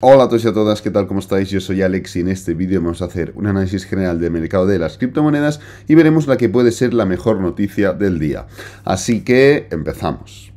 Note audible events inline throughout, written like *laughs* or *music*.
Hola a todos y a todas, ¿qué tal? ¿Cómo estáis? Yo soy Alex y en este vídeo vamos a hacer un análisis general del mercado de las criptomonedas y veremos la que puede ser la mejor noticia del día. Así que empezamos.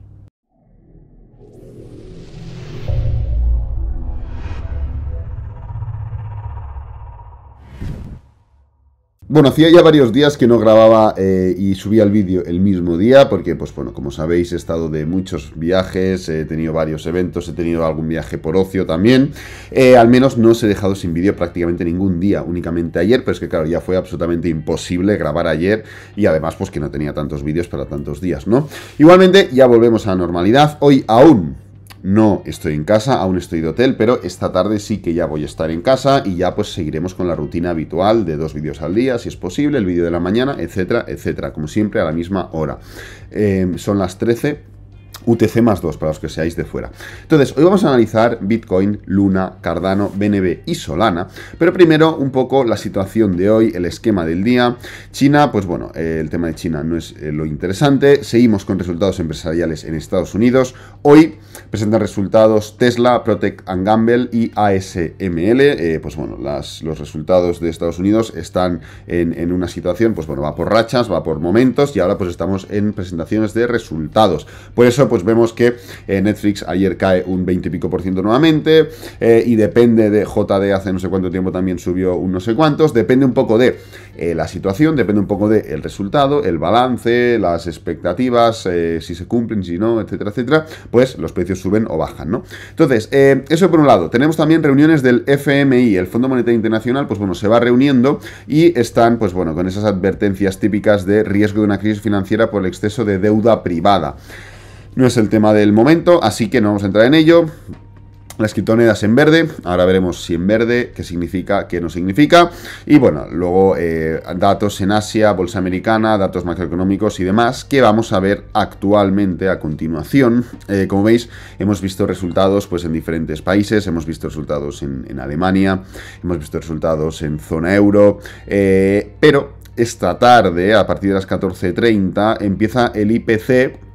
Bueno, hacía ya varios días que no grababa eh, y subía el vídeo el mismo día, porque, pues bueno, como sabéis, he estado de muchos viajes, he tenido varios eventos, he tenido algún viaje por ocio también. Eh, al menos no os he dejado sin vídeo prácticamente ningún día, únicamente ayer, pero es que, claro, ya fue absolutamente imposible grabar ayer y además, pues que no tenía tantos vídeos para tantos días, ¿no? Igualmente, ya volvemos a la normalidad. Hoy aún no estoy en casa, aún estoy de hotel, pero esta tarde sí que ya voy a estar en casa y ya pues seguiremos con la rutina habitual de dos vídeos al día, si es posible, el vídeo de la mañana, etcétera, etcétera, como siempre a la misma hora. Eh, son las 13 UTC más 2 para los que seáis de fuera. Entonces, hoy vamos a analizar Bitcoin, Luna, Cardano, BNB y Solana, pero primero un poco la situación de hoy, el esquema del día. China, pues bueno, eh, el tema de China no es eh, lo interesante. Seguimos con resultados empresariales en Estados Unidos. Hoy presentan resultados Tesla, Protect and Gamble y ASML. Eh, pues bueno, los resultados de Estados Unidos están en, en una situación, pues bueno, va por rachas, va por momentos y ahora pues estamos en presentaciones de resultados. Por eso pues vemos que eh, Netflix ayer cae un 20 y pico por ciento nuevamente, eh, y depende de JD hace no sé cuánto tiempo también subió un no sé cuántos, depende un poco de eh, la situación, depende un poco de el resultado, el balance, las expectativas, si se cumplen, si no, etcétera, etcétera, pues los precios suben o bajan, ¿no? Entonces, eso por un lado. Tenemos también reuniones del FMI, el Fondo Monetario Internacional, pues bueno, se va reuniendo y están, pues bueno, con esas advertencias típicas de riesgo de una crisis financiera por el exceso de deuda privada. No es el tema del momento, así que no vamos a entrar en ello. Las criptomonedas en verde, ahora veremos si en verde, qué significa, qué no significa. Y bueno, luego eh, datos en Asia, bolsa americana, datos macroeconómicos y demás, que vamos a ver actualmente a continuación. Eh, como veis, hemos visto resultados pues, en diferentes países, hemos visto resultados en, Alemania, hemos visto resultados en zona euro, eh, pero esta tarde, a partir de las 14.30, empieza el IPC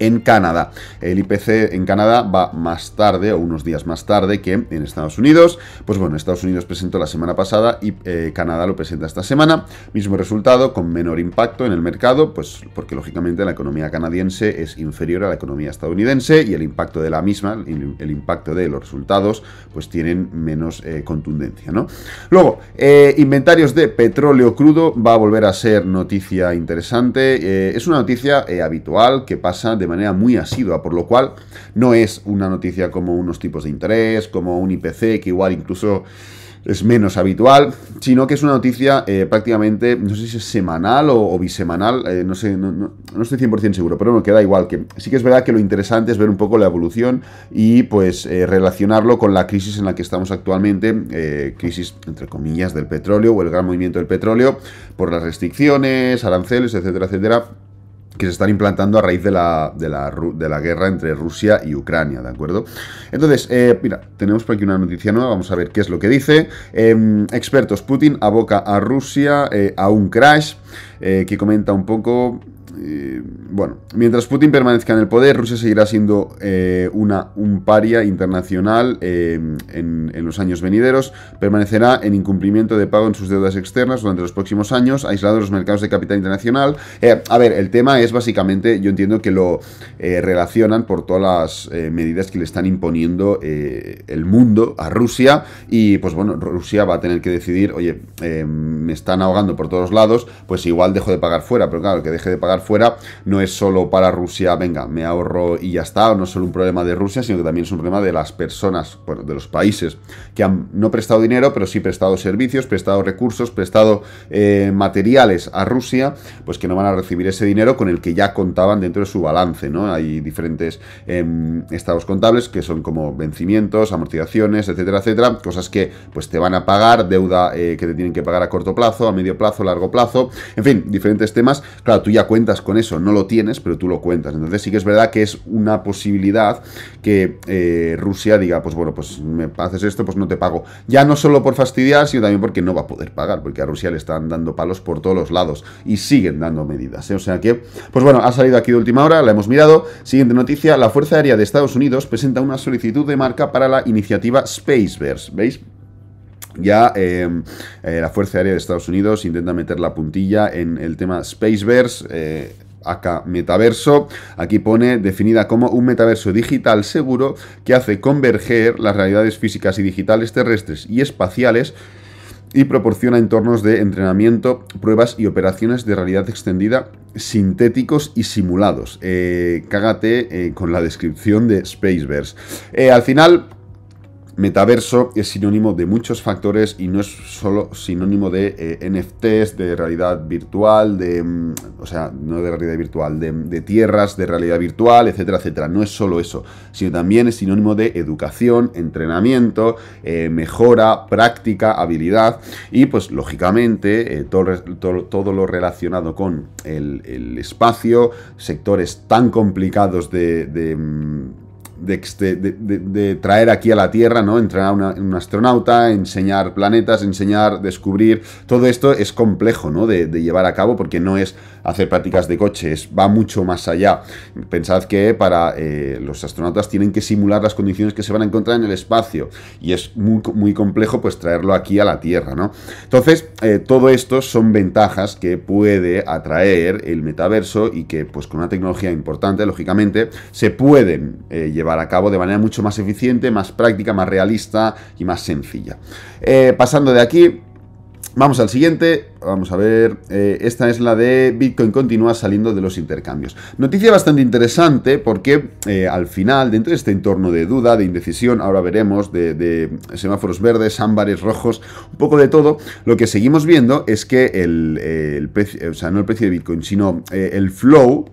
en Canadá. El IPC en Canadá va más tarde o unos días más tarde que en Estados Unidos. Pues bueno, Estados Unidos presentó la semana pasada y eh, Canadá lo presenta esta semana. Mismo resultado, con menor impacto en el mercado, pues porque lógicamente la economía canadiense es inferior a la economía estadounidense y el impacto de la misma, el, impacto de los resultados, pues tienen menos eh, contundencia, ¿no? Luego, eh, inventarios de petróleo crudo va a volver a ser noticia interesante. es una noticia habitual que pasa de manera muy asidua, por lo cual no es una noticia como unos tipos de interés, como un IPC, que igual incluso es menos habitual, sino que es una noticia eh, prácticamente, no sé si es semanal o, bisemanal, eh, no sé, no, no, estoy 100% seguro, pero me queda igual que sí que es verdad que lo interesante es ver un poco la evolución y pues eh, relacionarlo con la crisis en la que estamos actualmente, crisis entre comillas del petróleo o el gran movimiento del petróleo por las restricciones, aranceles, etcétera, etcétera que se están implantando a raíz de la, de la, guerra entre Rusia y Ucrania, ¿de acuerdo? Entonces, eh, mira, tenemos por aquí una noticia nueva, vamos a ver qué es lo que dice. Em, expertos, Putin aboca a Rusia eh, a un crash, eh, que comenta un poco bueno, mientras Putin permanezca en el poder, Rusia seguirá siendo eh, una, un paria internacional eh, en, en, los años venideros. Permanecerá en incumplimiento de pago en sus deudas externas durante los próximos años, aislado de los mercados de capital internacional. Eh, a ver, el tema es básicamente, yo entiendo que lo relacionan por todas las medidas que le están imponiendo el mundo a Rusia. Y pues bueno, Rusia va a tener que decidir, oye, me están ahogando por todos lados, pues igual dejo de pagar fuera, pero claro, que deje de pagar fuera no es solo para Rusia, venga, me ahorro y ya está, no es solo un problema de Rusia, sino que también es un problema de las personas, de los países que han no prestado dinero, pero sí prestado servicios, prestado recursos, prestado eh, materiales a Rusia, pues que no van a recibir ese dinero con el que ya contaban dentro de su balance, ¿no? Hay diferentes em, estados contables que son como vencimientos, amortizaciones, etcétera, etcétera, cosas que pues te van a pagar, deuda eh, que te tienen que pagar a corto plazo, a medio plazo, largo plazo, en fin, diferentes temas. Claro, tú ya cuentas con eso, no lo tienes, pero tú lo cuentas. Entonces sí que es verdad que es una posibilidad que eh, Rusia diga, pues bueno, pues me haces esto, pues no te pago. Ya no solo por fastidiar, sino también porque no va a poder pagar, porque a Rusia le están dando palos por todos los lados y siguen dando medidas. ¿eh? O sea que, pues bueno, ha salido aquí de última hora, la hemos mirado. Siguiente noticia, la Fuerza Aérea de Estados Unidos presenta una solicitud de marca para la iniciativa Spaceverse. ¿Veis? Ya em, eh, la Fuerza Aérea de Estados Unidos intenta meter la puntilla en el tema Spaceverse. Eh, acá metaverso, aquí pone definida como un metaverso digital seguro que hace converger las realidades físicas y digitales terrestres y espaciales y proporciona entornos de entrenamiento, pruebas y operaciones de realidad extendida sintéticos y simulados. Eh, cágate eh, con la descripción de Spaceverse. al final, Metaverso es sinónimo de muchos factores y no es solo sinónimo de eh, NFTs, de realidad virtual, de. Mm, o sea, no de realidad virtual, de, tierras, de realidad virtual, etcétera, etcétera. No es solo eso, sino también es sinónimo de educación, entrenamiento, eh, mejora, práctica, habilidad y, pues, lógicamente, eh, todo, todo, lo relacionado con el, espacio, sectores tan complicados de mm, de, traer aquí a la Tierra, ¿no? Entrenar a un astronauta, enseñar planetas, enseñar, descubrir. Todo esto es complejo, ¿no? De, llevar a cabo porque no es hacer prácticas de coches, va mucho más allá. Pensad que para eh, los astronautas tienen que simular las condiciones que se van a encontrar en el espacio y es muy, complejo pues traerlo aquí a la Tierra, ¿no? Entonces, eh, todo esto son ventajas que puede atraer el metaverso y que pues con una tecnología importante, lógicamente, se pueden eh, llevar a cabo de manera mucho más eficiente, más práctica, más realista y más sencilla. pasando de aquí, Vamos al siguiente, vamos a ver, eh, esta es la de Bitcoin continúa saliendo de los intercambios. Noticia bastante interesante porque eh, al final, dentro de este entorno de duda, de indecisión, ahora veremos, de, semáforos verdes, ámbares, rojos, un poco de todo, lo que seguimos viendo es que el, eh, precio, o sea, no el precio de Bitcoin, sino el flow,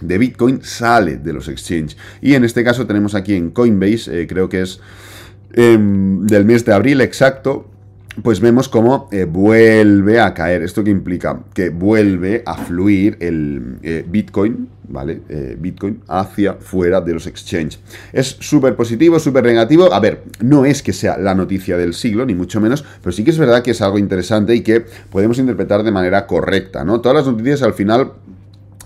de Bitcoin sale de los exchanges. Y en este caso tenemos aquí en Coinbase, creo que es em, del mes de abril exacto, pues vemos cómo eh, vuelve a caer. ¿Esto que implica? Que vuelve a fluir el eh, Bitcoin, ¿vale? Eh, Bitcoin hacia fuera de los exchanges. Es súper positivo, súper negativo. A ver, no es que sea la noticia del siglo, ni mucho menos, pero sí que es verdad que es algo interesante y que podemos interpretar de manera correcta, ¿no? Todas las noticias al final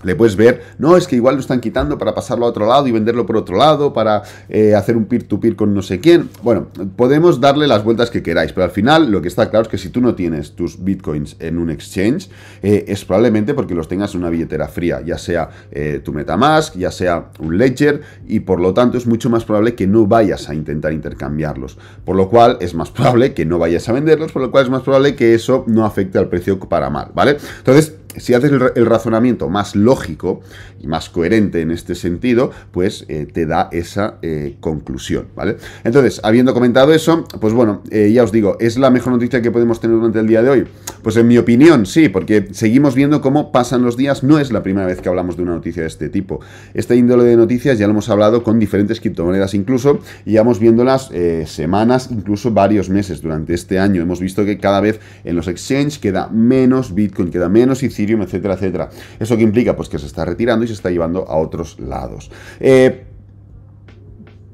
le puedes ver, no, es que igual lo están quitando para pasarlo a otro lado y venderlo por otro lado, para eh, hacer un peer-to-peer con no sé quién. Bueno, podemos darle las vueltas que queráis, pero al final lo que está claro es que si tú no tienes tus bitcoins en un exchange, eh, es probablemente porque los tengas en una billetera fría, ya sea eh, tu Metamask, ya sea un Ledger, y por lo tanto es mucho más probable que no vayas a intentar intercambiarlos. Por lo cual es más *laughs* probable que no vayas a venderlos, por lo cual es más probable que eso no afecte al precio para mal, ¿vale? Entonces, si haces el, razonamiento más lógico y más coherente en este sentido, pues eh, te da esa eh, conclusión, ¿vale? Entonces, habiendo comentado eso, pues bueno, eh, ya os digo, ¿es la mejor noticia que podemos tener durante el día de hoy? Pues en mi opinión, sí, porque seguimos viendo cómo pasan los días, no es la primera vez que hablamos de una noticia de este tipo. Esta índole de noticias ya lo hemos hablado con diferentes criptomonedas incluso, y ya hemos viéndolas semanas, incluso varios meses durante este año. Hemos visto que cada vez en los exchanges queda menos Bitcoin, queda menos Ethereum, etcétera, etcétera. ¿Eso qué implica? Pues que se está retirando y se está llevando a otros lados. Eh,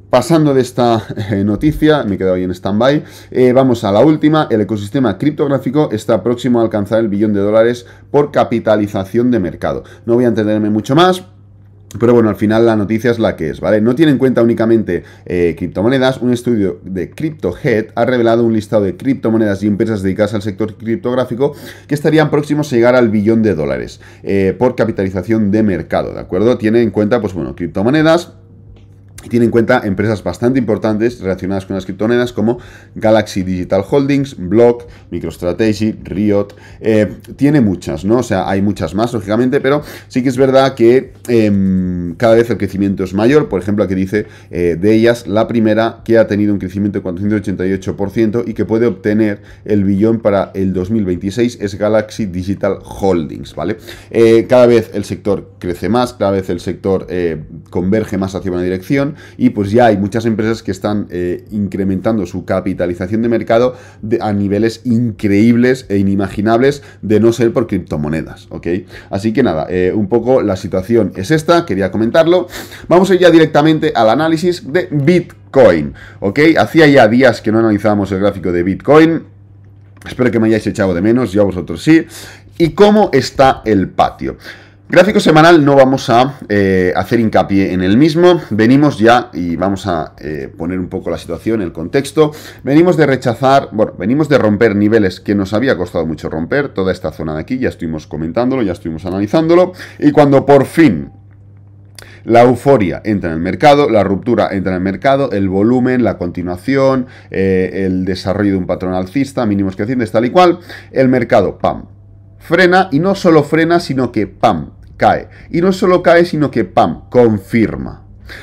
pasando de esta eh, noticia, me he quedado ahí en stand-by, eh, vamos a la última. El ecosistema criptográfico está próximo a alcanzar el billón de dólares por capitalización de mercado. No voy a entenderme mucho más, pero bueno, al final la noticia es la que es, ¿vale? No tiene en cuenta únicamente eh, criptomonedas. Un estudio de CryptoHead ha revelado un listado de criptomonedas y empresas dedicadas al sector criptográfico que estarían próximos a llegar al billón de dólares eh, por capitalización de mercado, ¿de acuerdo? Tiene en cuenta, pues bueno, criptomonedas, tiene en cuenta empresas bastante importantes relacionadas con las criptomonedas como Galaxy Digital Holdings, Block, MicroStrategy, Riot. Eh, tiene muchas, ¿no? O sea, hay muchas más, lógicamente, pero sí que es verdad que em, cada vez el crecimiento es mayor. Por ejemplo, aquí dice eh, de ellas la primera que ha tenido un crecimiento de 488% y que puede obtener el billón para el 2026 es Galaxy Digital Holdings, ¿vale? Eh, cada vez el sector crece más, cada vez el sector converge más hacia una dirección y pues ya hay muchas empresas que están eh, incrementando su capitalización de mercado a niveles increíbles e inimaginables de no ser por criptomonedas, ¿ok? Así que nada, eh, un poco la situación es esta, quería comentarlo. Vamos a ir ya directamente al análisis de Bitcoin, ¿ok? Hacía ya días que no analizábamos el gráfico de Bitcoin. Espero que me hayáis echado de menos, yo a vosotros sí. ¿Y cómo está el patio? Gráfico semanal no vamos a eh, hacer hincapié en el mismo. Venimos ya, y vamos a eh, poner un poco la situación, el contexto. Venimos de rechazar, bueno, venimos de romper niveles que nos había costado mucho romper, toda esta zona de aquí, ya estuvimos comentándolo, ya estuvimos analizándolo. Y cuando por fin la euforia entra en el mercado, la ruptura entra en el mercado, el volumen, la continuación, eh, el desarrollo de un patrón alcista, mínimos crecientes, tal y cual, el mercado, pam, frena y no solo frena, sino que ¡pam! cae. Y no solo cae, sino que ¡pam! confirma.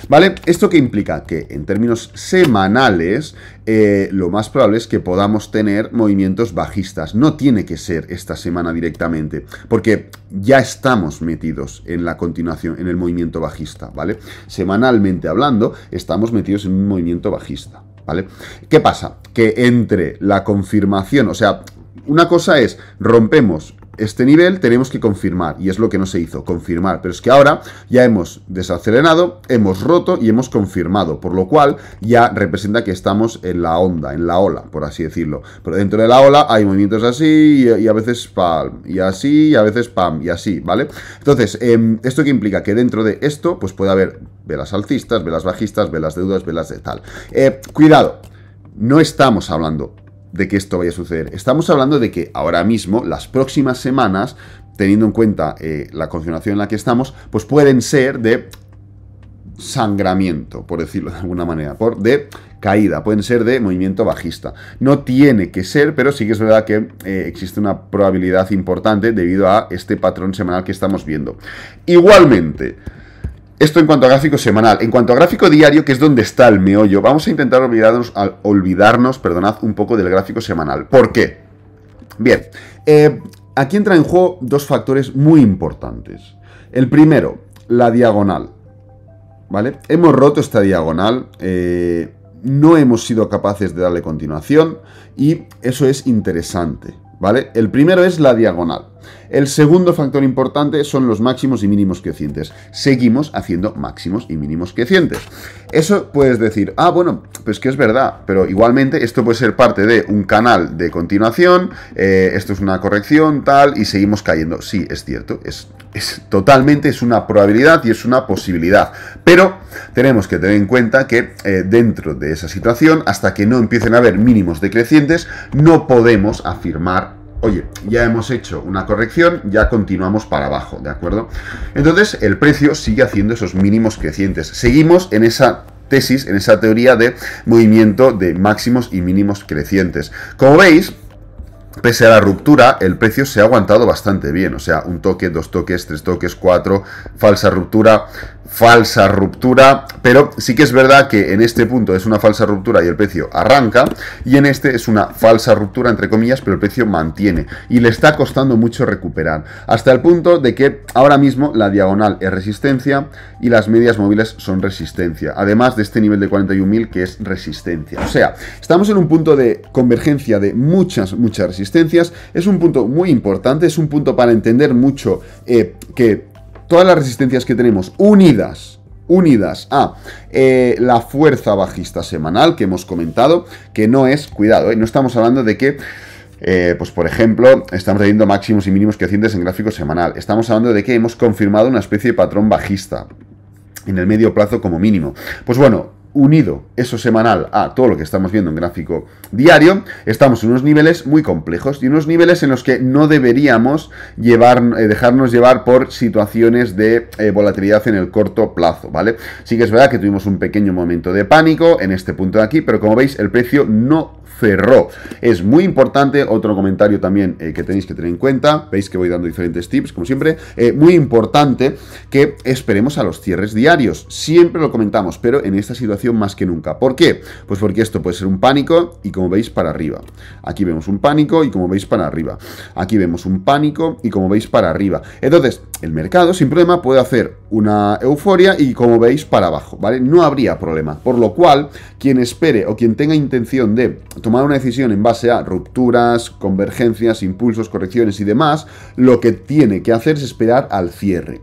¿Vale? ¿Esto qué implica? Que en términos semanales, eh, lo más probable es que podamos tener movimientos bajistas. No tiene que ser esta semana directamente, porque ya estamos metidos en la continuación, en el movimiento bajista, ¿vale? Semanalmente hablando, estamos metidos en un movimiento bajista, ¿vale? ¿Qué pasa? Que entre la confirmación, o sea, una cosa es, rompemos este nivel tenemos que confirmar, y es lo que no se hizo, confirmar. Pero es que ahora ya hemos desacelerado, hemos roto y hemos confirmado, por lo cual ya representa que estamos en la onda, en la ola, por así decirlo. Pero dentro de la ola hay movimientos así y, a veces pam, y así, y a veces pam, y así, ¿vale? Entonces, em, ¿esto qué implica? Que dentro de esto, pues puede haber velas alcistas, velas bajistas, velas deudas, velas de tal. Eh, cuidado, no estamos hablando de que esto vaya a suceder. Estamos hablando de que ahora mismo, las próximas semanas, teniendo en cuenta eh, la condicionación en la que estamos, pues pueden ser de sangramiento, por decirlo de alguna manera, por de caída, pueden ser de movimiento bajista. No tiene que ser, pero sí que es verdad que eh, existe una probabilidad importante debido a este patrón semanal que estamos viendo. Igualmente, esto en cuanto a gráfico semanal. En cuanto a gráfico diario, que es donde está el meollo, vamos a intentar olvidarnos, olvidarnos perdonad, un poco del gráfico semanal. ¿Por qué? Bien, eh, aquí entran en juego dos factores muy importantes. El primero, la diagonal. ¿Vale? Hemos roto esta diagonal. Eh, no hemos sido capaces de darle continuación y eso es interesante, ¿vale? El primero es la diagonal. El segundo factor importante son los máximos y mínimos crecientes. Seguimos haciendo máximos y mínimos crecientes. Eso puedes decir, ah, bueno, pues que es verdad, pero igualmente esto puede ser parte de un canal de continuación, eh, esto es una corrección, tal, y seguimos cayendo. Sí, es cierto, es, totalmente, es una probabilidad y es una posibilidad. Pero tenemos que tener en cuenta que eh, dentro de esa situación, hasta que no empiecen a haber mínimos decrecientes, no podemos afirmar oye, ya hemos hecho una corrección, ya continuamos para abajo, ¿de acuerdo? Entonces el precio sigue haciendo esos mínimos crecientes. Seguimos en esa tesis, en esa teoría de movimiento de máximos y mínimos crecientes. Como veis, Pese a la ruptura, el precio se ha aguantado bastante bien. O sea, un toque, dos toques, tres toques, cuatro, falsa ruptura, falsa ruptura. Pero sí que es verdad que en este punto es una falsa ruptura y el precio arranca. Y en este es una falsa ruptura, entre comillas, pero el precio mantiene. Y le está costando mucho recuperar. Hasta el punto de que ahora mismo la diagonal es resistencia y las medias móviles son resistencia. Además de este nivel de 41.000 que es resistencia. O sea, estamos en un punto de convergencia de muchas, muchas resistencias resistencias. Es un punto muy importante, es un punto para entender mucho eh, que todas las resistencias que tenemos unidas unidas a eh, la fuerza bajista semanal que hemos comentado, que no es, cuidado, eh, no estamos hablando de que pues por ejemplo, estamos teniendo máximos y mínimos crecientes en gráfico semanal. Estamos hablando de que hemos confirmado una especie de patrón bajista en el medio plazo como mínimo. Pues bueno, unido eso semanal a todo lo que estamos viendo en gráfico diario, estamos en unos niveles muy complejos y unos niveles en los que no deberíamos eh, dejarnos llevar por situaciones de eh, volatilidad en el corto plazo, ¿vale? Sí que es verdad que tuvimos un pequeño momento de pánico en este punto de aquí, pero como veis el precio no cerró. Es muy importante, otro comentario también eh, que tenéis que tener en cuenta, veis que voy dando diferentes tips, como siempre, eh, muy importante que esperemos a los cierres diarios, siempre lo comentamos, pero en esta situación más que nunca. ¿Por qué? Pues porque esto puede ser un pánico y como veis para arriba. Aquí vemos un pánico y como veis para arriba. Aquí vemos un pánico y como veis para arriba. Entonces, el mercado sin problema puede hacer una euforia y como veis para abajo, ¿vale? No habría problema. Por lo cual, quien espere o quien tenga intención de tomar una decisión en base a rupturas, convergencias, impulsos, correcciones y demás, lo que tiene que hacer es esperar al cierre.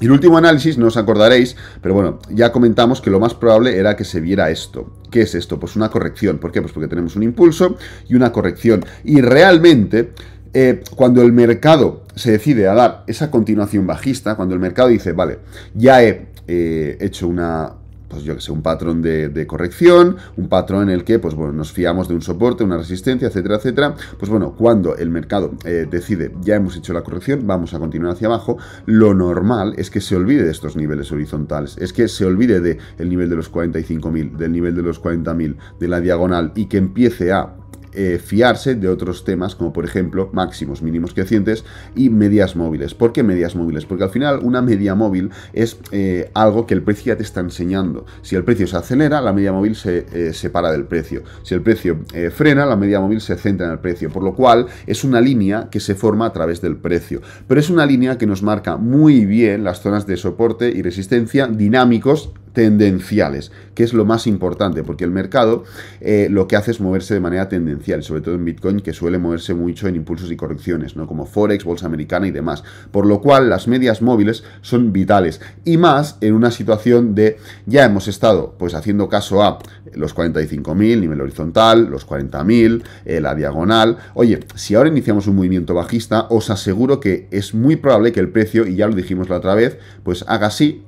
El último análisis, no os acordaréis, pero bueno, ya comentamos que lo más probable era que se viera esto. ¿Qué es esto? Pues una corrección. ¿Por qué? Pues porque tenemos un impulso y una corrección. Y realmente, eh, cuando el mercado se decide a dar esa continuación bajista, cuando el mercado dice, vale, ya he eh, hecho una, pues yo que sé, un patrón de, corrección, un patrón en el que, pues bueno, nos fiamos de un soporte, una resistencia, etcétera, etcétera. Pues bueno, cuando el mercado eh, decide, ya hemos hecho la corrección, vamos a continuar hacia abajo, lo normal es que se olvide de estos niveles horizontales, es que se olvide del nivel de los 45.000, del nivel de los 40.000, de la diagonal y que empiece a eh, fiarse de otros temas como por ejemplo máximos, mínimos crecientes y medias móviles. ¿Por qué medias móviles? Porque al final una media móvil es eh, algo que el precio ya te está enseñando. Si el precio se acelera, la media móvil se eh, separa del precio. Si el precio frena, la media móvil se centra en el precio. Por lo cual es una línea que se forma a través del precio. Pero es una línea que nos marca muy bien las zonas de soporte y resistencia dinámicos tendenciales, que es lo más importante, porque el mercado eh, lo que hace es moverse de manera tendencial, sobre todo en Bitcoin, que suele moverse mucho en impulsos y correcciones, ¿no? Como Forex, Bolsa Americana y demás. Por lo cual, las medias móviles son vitales. Y más en una situación de ya hemos estado pues haciendo caso a los 45.000, nivel horizontal, los 40.000, eh, la diagonal. Oye, si ahora iniciamos un movimiento bajista, os aseguro que es muy probable que el precio, y ya lo dijimos la otra vez, pues haga así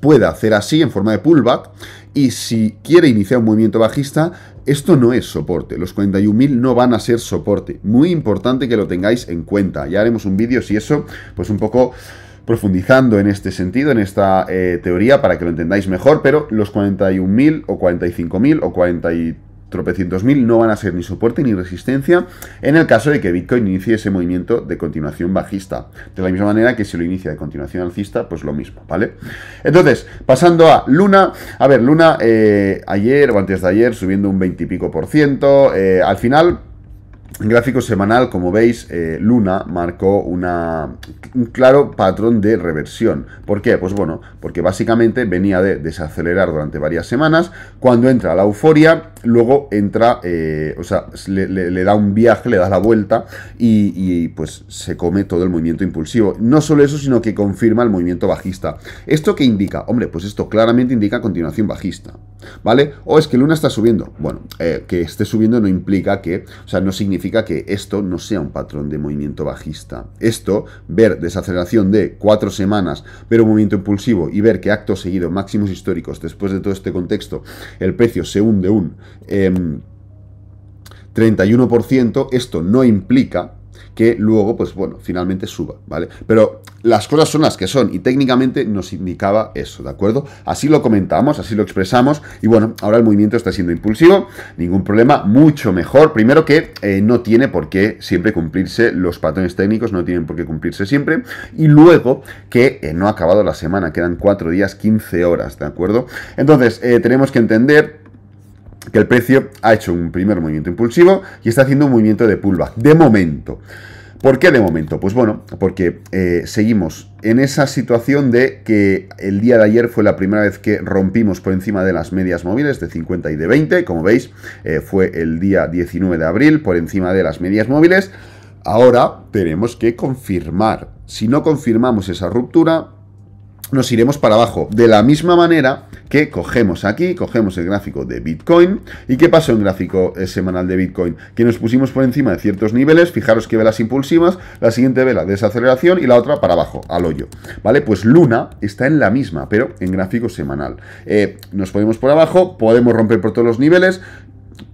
pueda hacer así en forma de pullback y si quiere iniciar un movimiento bajista, esto no es soporte, los 41.000 no van a ser soporte, muy importante que lo tengáis en cuenta, ya haremos un vídeo si eso, pues un poco profundizando en este sentido, en esta eh, teoría, para que lo entendáis mejor, pero los 41.000 o 45.000 o 43 tropecientos mil no van a ser ni soporte ni resistencia en el caso de que Bitcoin inicie ese movimiento de continuación bajista. De la misma manera que si lo inicia de continuación alcista, pues lo mismo, ¿vale? Entonces, pasando a Luna. A ver, Luna eh, ayer o antes de ayer subiendo un 20 y pico por ciento. Eh, al final gráfico semanal, como veis, eh, Luna marcó una, un claro patrón de reversión. ¿Por qué? Pues bueno, porque básicamente venía de desacelerar durante varias semanas. Cuando entra la euforia, luego entra, eh, o sea, le, da un viaje, le da la vuelta y, y, pues se come todo el movimiento impulsivo. No solo eso, sino que confirma el movimiento bajista. ¿Esto qué indica? Hombre, pues esto claramente indica continuación bajista. ¿Vale? O es que Luna está subiendo. Bueno, eh, que esté subiendo no implica que, o sea, no significa que esto no sea un patrón de movimiento bajista. Esto, ver desaceleración de cuatro semanas, ver un movimiento impulsivo y ver que acto seguido, máximos históricos, después de todo este contexto, el precio se hunde un 31%, em, esto no implica que luego, pues bueno, finalmente suba, ¿vale? Pero las cosas son las que son y técnicamente nos indicaba eso, ¿de acuerdo? Así lo comentamos, así lo expresamos y bueno, ahora el movimiento está siendo impulsivo, ningún problema, mucho mejor. Primero que eh, no tiene por qué siempre cumplirse los patrones técnicos, no tienen por qué cumplirse siempre y luego que eh, no ha acabado la semana, quedan cuatro días, 15 horas, ¿de acuerdo? Entonces, eh, tenemos que entender que el precio ha hecho un primer movimiento impulsivo y está haciendo un movimiento de pullback, de momento. ¿Por qué de momento? Pues bueno, porque eh, seguimos en esa situación de que el día de ayer fue la primera vez que rompimos por encima de las medias móviles de 50 y de 20, como veis, eh, fue el día 19 de abril por encima de las medias móviles. Ahora tenemos que confirmar. Si no confirmamos esa ruptura, nos iremos para abajo. De la misma manera que cogemos aquí, cogemos el gráfico de Bitcoin. ¿Y qué pasó en gráfico eh, semanal de Bitcoin? Que nos pusimos por encima de ciertos niveles, fijaros que velas impulsivas, la siguiente vela desaceleración y la otra para abajo, al hoyo. ¿Vale? Pues Luna está en la misma, pero en gráfico semanal. Eh, nos ponemos por abajo, podemos romper por todos los niveles,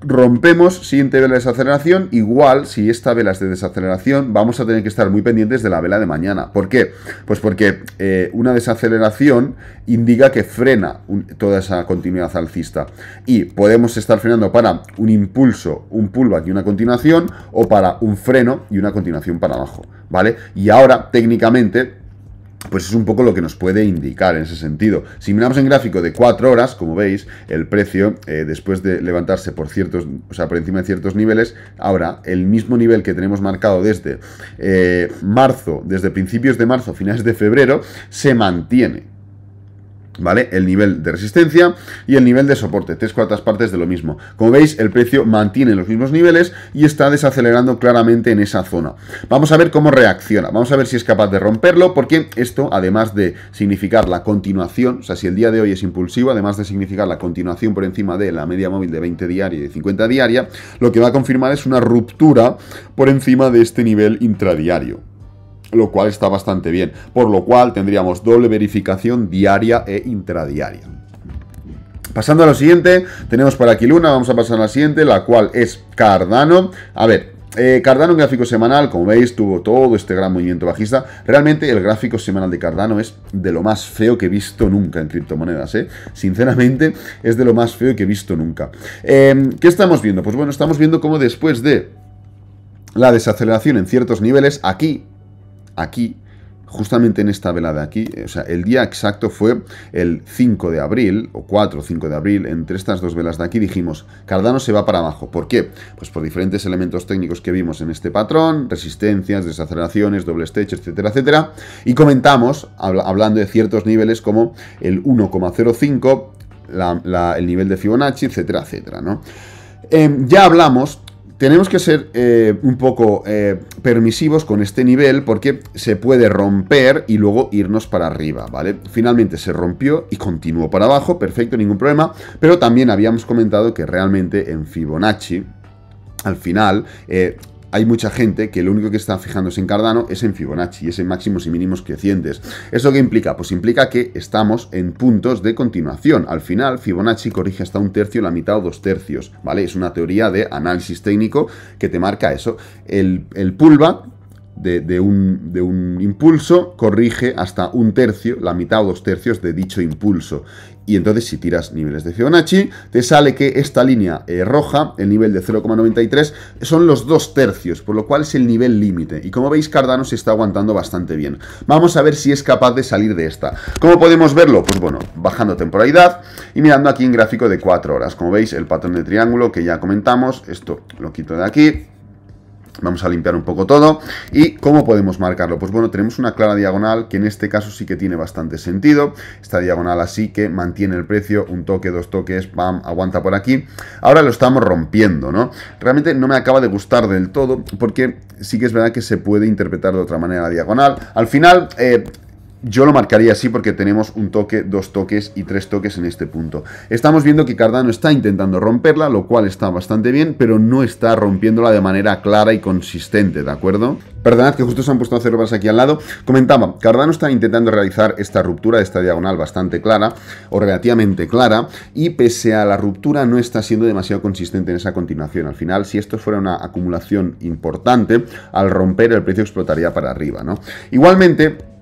rompemos, siguiente vela de desaceleración, igual si esta vela es de desaceleración, vamos a tener que estar muy pendientes de la vela de mañana. ¿Por qué? Pues porque eh, una desaceleración indica que frena toda esa continuidad alcista. Y podemos estar frenando para un impulso, un pullback y una continuación, o para un freno y una continuación para abajo. ¿Vale? Y ahora, técnicamente, pues es un poco lo que nos puede indicar en ese sentido. Si miramos en gráfico de 4 horas, como veis, el precio, eh, después de levantarse por ciertos, o sea, por encima de ciertos niveles, ahora el mismo nivel que tenemos marcado desde eh, marzo, desde principios de marzo, finales de febrero, se mantiene. ¿vale? El nivel de resistencia y el nivel de soporte, tres cuartas partes de lo mismo. Como veis, el precio mantiene los mismos niveles y está desacelerando claramente en esa zona. Vamos a ver cómo reacciona, vamos a ver si es capaz de romperlo, porque esto, además de significar la continuación, o sea, si el día de hoy es impulsivo, además de significar la continuación por encima de la media móvil de 20 diaria y de 50 diaria, lo que va a confirmar es una ruptura por encima de este nivel intradiario lo cual está bastante bien. Por lo cual tendríamos doble verificación diaria e intradiaria. Pasando a lo siguiente, tenemos por aquí Luna, vamos a pasar a la siguiente, la cual es Cardano. A ver, eh, Cardano en gráfico semanal, como veis, tuvo todo este gran movimiento bajista. Realmente el gráfico semanal de Cardano es de lo más feo que he visto nunca en criptomonedas. ¿eh? Sinceramente, es de lo más feo que he visto nunca. Em, ¿Qué estamos viendo? Pues bueno, estamos viendo cómo después de la desaceleración en ciertos niveles, aquí aquí justamente en esta vela de aquí, o sea, el día exacto fue el 5 de abril, o 4 o 5 de abril, entre estas dos velas de aquí dijimos, Cardano se va para abajo. ¿Por qué? Pues por diferentes elementos técnicos que vimos en este patrón, resistencias, desaceleraciones, doble stretch, etcétera, etcétera, y comentamos, hablando de ciertos niveles como el 1,05, el nivel de Fibonacci, etcétera, etcétera, ¿no? Em, ya hablamos tenemos que ser eh, un poco eh, permisivos con este nivel porque se puede romper y luego irnos para arriba, ¿vale? Finalmente se rompió y continuó para abajo, perfecto, ningún problema, pero también habíamos comentado que realmente en Fibonacci, al final, eh, hay mucha gente que lo único que está fijándose en Cardano es en Fibonacci, es en máximos y mínimos crecientes. ¿Eso qué implica? Pues implica que estamos en puntos de continuación. Al final, Fibonacci corrige hasta un tercio, la mitad o dos tercios, ¿vale? Es una teoría de análisis técnico que te marca eso. El, el pullback de, un, de, un, impulso corrige hasta un tercio, la mitad o dos tercios de dicho impulso. Y entonces si tiras niveles de Fibonacci, te sale que esta línea eh, roja, el nivel de 0,93, son los dos tercios, por lo cual es el nivel límite. Y como veis, Cardano se está aguantando bastante bien. Vamos a ver si es capaz de salir de esta. ¿Cómo podemos verlo? Pues bueno, bajando temporalidad y mirando aquí en gráfico de 4 horas. Como veis, el patrón de triángulo que ya comentamos, esto lo quito de aquí, Vamos a limpiar un poco todo. ¿Y cómo podemos marcarlo? Pues bueno, tenemos una clara diagonal que en este caso sí que tiene bastante sentido. Esta diagonal así que mantiene el precio, un toque, dos toques, pam, aguanta por aquí. Ahora lo estamos rompiendo, ¿no? Realmente no me acaba de gustar del todo porque sí que es verdad que se puede interpretar de otra manera la diagonal. Al final, eh, yo lo marcaría así porque tenemos un toque, dos toques y tres toques en este punto. Estamos viendo que Cardano está intentando romperla, lo cual está bastante bien, pero no está rompiéndola de manera clara y consistente, ¿de acuerdo? Perdonad que justo se han puesto hacer aquí al lado. Comentaba, Cardano está intentando realizar esta ruptura de esta diagonal bastante clara, o relativamente clara, y pese a la ruptura no está siendo demasiado consistente en esa continuación. Al final, si esto fuera una acumulación importante, al romper el precio explotaría para arriba, ¿no? Igualmente,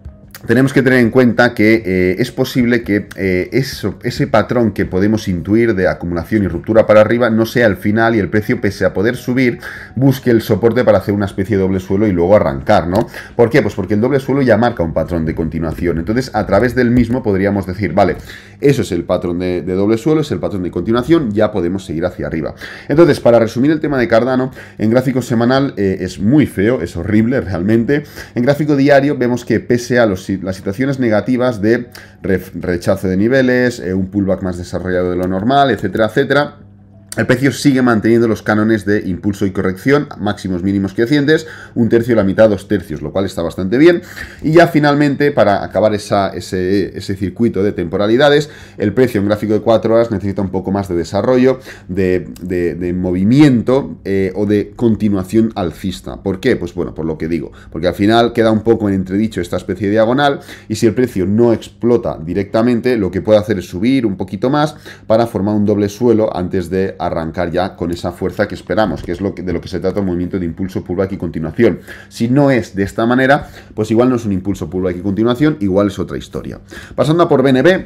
tenemos que tener en cuenta que eh, es posible que eh, ese patrón que podemos intuir de acumulación y ruptura para arriba no sea el final y el precio, pese a poder subir, busque el soporte para hacer una especie de doble suelo y luego arrancar, ¿no? ¿Por qué? Pues porque el doble suelo ya marca un patrón de continuación. Entonces, a través del mismo podríamos decir, vale, eso es el patrón de, doble suelo, es el patrón de continuación, ya podemos seguir hacia arriba. Entonces, para resumir el tema de Cardano, en gráfico semanal eh, es muy feo, es horrible realmente. En gráfico diario vemos que pese a los las situaciones negativas de rechazo de niveles, eh, un pullback más desarrollado de lo normal, etcétera, etcétera el precio sigue manteniendo los cánones de impulso y corrección, máximos, mínimos crecientes, un tercio, la mitad, dos tercios, lo cual está bastante bien. Y ya finalmente, para acabar ese, circuito de temporalidades, el precio en gráfico de 4 horas necesita un poco más de desarrollo, de, movimiento eh, o de continuación alcista. ¿Por qué? Pues bueno, por lo que digo, porque al final queda un poco en entredicho esta especie de diagonal y si el precio no explota directamente, lo que puede hacer es subir un poquito más para formar un doble suelo antes de arrancar ya con esa fuerza que esperamos, que es lo de lo que se trata el movimiento de impulso, pullback y continuación. Si no es de esta manera, pues igual no es un impulso, pullback y continuación, igual es otra historia. Pasando por BNB,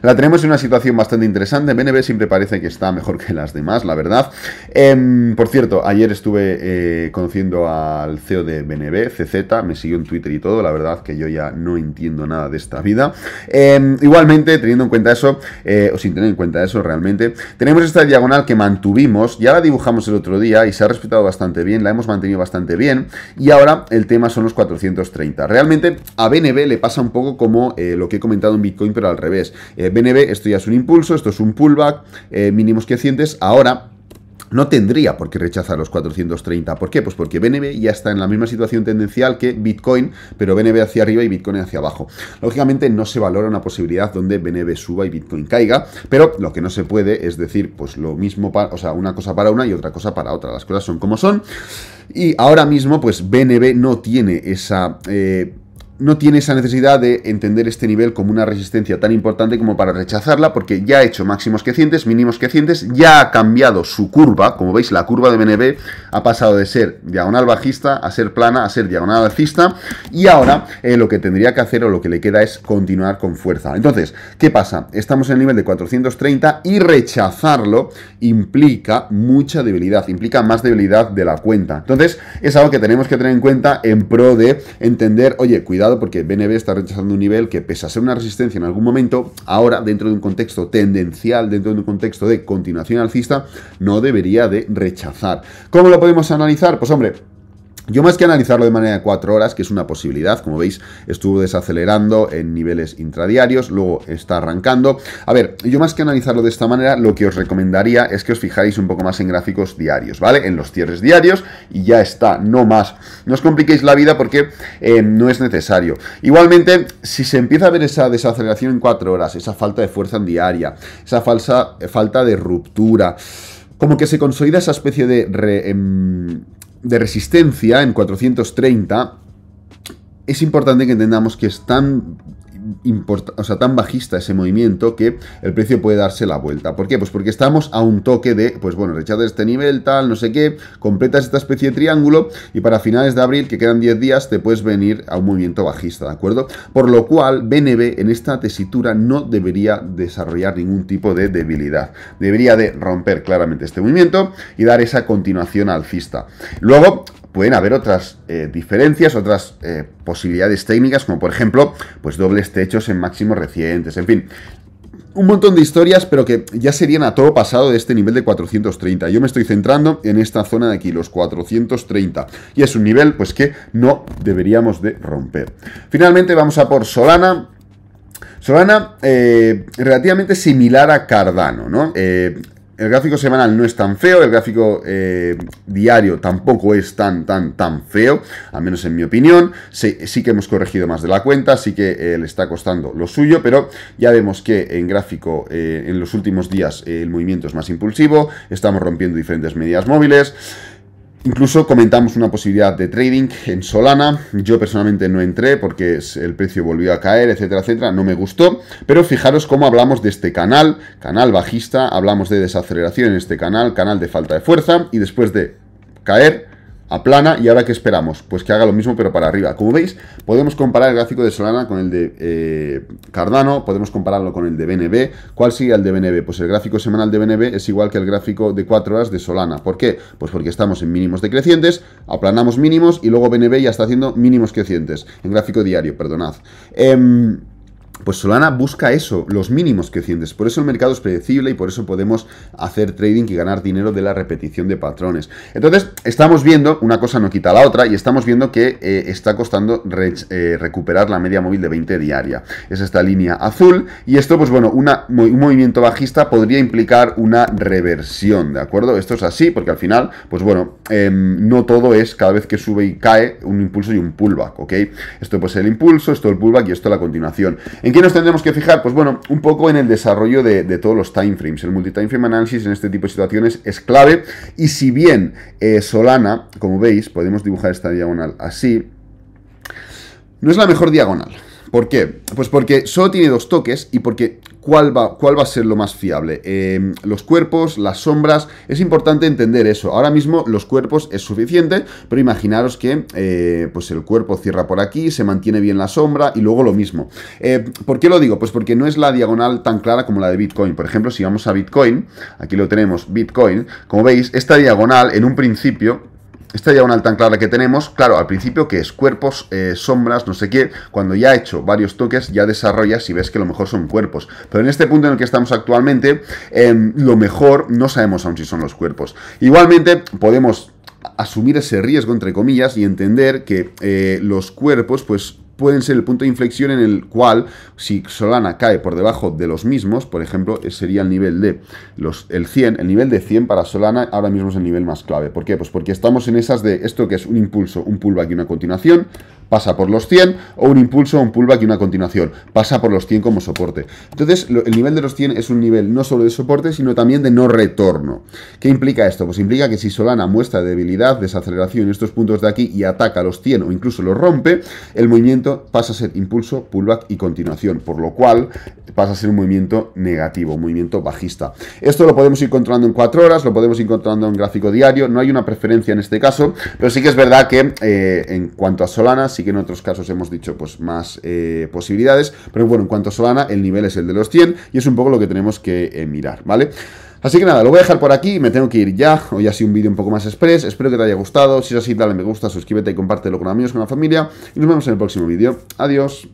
la tenemos en una situación bastante interesante. BNB siempre parece que está mejor que las demás, la verdad. Em, por cierto, ayer estuve eh, conociendo al CEO de BNB, CZ, me siguió en Twitter y todo. La verdad que yo ya no entiendo nada de esta vida. Em, igualmente, teniendo en cuenta eso, eh, o sin tener en cuenta eso realmente, tenemos esta diagonal que mantuvimos, ya la dibujamos el otro día y se ha respetado bastante bien, la hemos mantenido bastante bien. Y ahora el tema son los 430. Realmente a BNB le pasa un poco como eh, lo que he comentado en Bitcoin, pero al revés. BNB, esto ya es un impulso, esto es un pullback, eh, mínimos crecientes, ahora no tendría por qué rechazar los 430. ¿Por qué? Pues porque BNB ya está en la misma situación tendencial que Bitcoin, pero BNB hacia arriba y Bitcoin hacia abajo. Lógicamente no se valora una posibilidad donde BNB suba y Bitcoin caiga, pero lo que no se puede es decir, pues lo mismo, para, o sea, una cosa para una y otra cosa para otra. Las cosas son como son. Y ahora mismo, pues BNB no tiene esa... Eh, no tiene esa necesidad de entender este nivel como una resistencia tan importante como para rechazarla, porque ya ha hecho máximos crecientes, mínimos crecientes, ya ha cambiado su curva, como veis la curva de BNB ha pasado de ser diagonal bajista a ser plana, a ser diagonal alcista, y ahora eh, lo que tendría que hacer o lo que le queda es continuar con fuerza. Entonces, ¿qué pasa? Estamos en el nivel de 430 y rechazarlo implica mucha debilidad, implica más debilidad de la cuenta. Entonces, es algo que tenemos que tener en cuenta en pro de entender, oye, cuidado, porque BNB está rechazando un nivel que, pese a ser una resistencia en algún momento, ahora, dentro de un contexto tendencial, dentro de un contexto de continuación alcista, no debería de rechazar. ¿Cómo lo podemos analizar? Pues hombre, yo más que analizarlo de manera de 4 horas, que es una posibilidad, como veis, estuvo desacelerando en niveles intradiarios, luego está arrancando. A ver, yo más que analizarlo de esta manera, lo que os recomendaría es que os fijáis un poco más en gráficos diarios, ¿vale? En los cierres diarios y ya está, no más. No os compliquéis la vida porque eh, no es necesario. Igualmente, si se empieza a ver esa desaceleración en 4 horas, esa falta de fuerza en diaria, esa falsa, eh, falta de ruptura, como que se consolida esa especie de... Em, de resistencia en 430, es importante que entendamos que están o sea, tan bajista ese movimiento que el precio puede darse la vuelta. ¿Por qué? Pues porque estamos a un toque de, pues bueno, rechazas este nivel, tal, no sé qué, completas esta especie de triángulo y para finales de abril, que quedan 10 días, te puedes venir a un movimiento bajista, ¿de acuerdo? Por lo cual, BNB en esta tesitura no debería desarrollar ningún tipo de debilidad. Debería de romper claramente este movimiento y dar esa continuación alcista. Luego, pueden haber otras eh, diferencias, otras eh, posibilidades técnicas, como por ejemplo, pues dobles techos en máximos recientes, en fin. Un montón de historias, pero que ya serían a todo pasado de este nivel de 430. Yo me estoy centrando en esta zona de aquí, los 430. Y es un nivel, pues, que no deberíamos de romper. Finalmente vamos a por Solana. Solana, eh, relativamente similar a Cardano, ¿no? El gráfico semanal no es tan feo, el gráfico eh, diario tampoco es tan, tan, tan feo, al menos en mi opinión. Sí, que hemos corregido más de la cuenta, sí que eh, le está costando lo suyo, pero ya vemos que en gráfico eh, en los últimos días el movimiento es más impulsivo, estamos rompiendo diferentes medidas móviles. Incluso comentamos una posibilidad de trading en Solana. Yo personalmente no entré porque el precio volvió a caer, etcétera, etcétera. No me gustó. Pero fijaros cómo hablamos de este canal, canal bajista, hablamos de desaceleración en este canal, canal de falta de fuerza y después de caer aplana y ahora ¿qué esperamos? Pues que haga lo mismo pero para arriba. Como veis, podemos comparar el gráfico de Solana con el de eh, Cardano, podemos compararlo con el de BNB. ¿Cuál sigue el de BNB? Pues el gráfico semanal de BNB es igual que el gráfico de 4 horas de Solana. ¿Por qué? Pues porque estamos en mínimos decrecientes, aplanamos mínimos y luego BNB ya está haciendo mínimos crecientes, en gráfico diario, perdonad. Em, pues Solana busca eso, los mínimos que sientes. Por eso el mercado es predecible y por eso podemos hacer trading y ganar dinero de la repetición de patrones. Entonces, estamos viendo, una cosa no quita la otra, y estamos viendo que eh, está costando eh, recuperar la media móvil de 20 diaria. Es esta línea azul. Y esto, pues bueno, un movimiento bajista podría implicar una reversión, ¿de acuerdo? Esto es así, porque al final, pues bueno, em, no todo es cada vez que sube y cae un impulso y un pullback, ¿ok? Esto pues el impulso, esto el pullback y esto la continuación. ¿En qué nos tendremos que fijar? Pues bueno, un poco en el desarrollo de, todos los timeframes. El multi-timeframe análisis en este tipo de situaciones es clave. Y si bien eh, Solana, como veis, podemos dibujar esta diagonal así, no es la mejor diagonal. ¿Por qué? Pues porque solo tiene dos toques y porque cuál va, cuál va a ser lo más fiable. Em, los cuerpos, las sombras, es importante entender eso. Ahora mismo los cuerpos es suficiente, pero imaginaros que eh, pues el cuerpo cierra por aquí, se mantiene bien la sombra y luego lo mismo. Eh, ¿Por qué lo digo? Pues porque no es la diagonal tan clara como la de Bitcoin. Por ejemplo, si vamos a Bitcoin, aquí lo tenemos, Bitcoin, como veis, esta diagonal en un principio esta una tan clara que tenemos, claro, al principio que es cuerpos, eh, sombras, no sé qué, cuando ya he hecho varios toques, ya desarrollas y ves que lo mejor son cuerpos. Pero en este punto en el que estamos actualmente, em, lo mejor no sabemos aún si son los cuerpos. Igualmente, podemos asumir ese riesgo, entre comillas, y entender que eh, los cuerpos, pues pueden ser el punto de inflexión en el cual, si Solana cae por debajo de los mismos, por ejemplo, eh, sería el nivel de los, el el nivel de 100 para Solana ahora mismo es el nivel más clave. ¿Por qué? Pues porque estamos en esas de esto que es un impulso, un pullback y una continuación, pasa por los 100 o un impulso, un pullback y una continuación, pasa por los 100 como soporte. Entonces, el nivel de los 100 es un nivel no solo de soporte, sino también de no retorno. ¿Qué implica esto? Pues implica que si Solana muestra debilidad, desaceleración en estos puntos de aquí y ataca los 100 o incluso los rompe, el movimiento pasa a ser impulso, pullback y continuación, por lo cual pasa a ser un movimiento negativo, un movimiento bajista. Esto lo podemos ir controlando en 4 horas, lo podemos ir controlando en gráfico diario, no hay una preferencia en este caso, pero sí que es verdad que eh, en cuanto a Solana, Así que en otros casos hemos dicho pues más eh, posibilidades, pero bueno, en cuanto a Solana, el nivel es el de los 100 y es un poco lo que tenemos que eh, mirar, ¿vale? Así que nada, lo voy a dejar por aquí, me tengo que ir ya, hoy ha sido un vídeo un poco más express, espero que te haya gustado, si es así dale me gusta, suscríbete y compártelo con amigos, con la familia, y nos vemos en el próximo vídeo, adiós.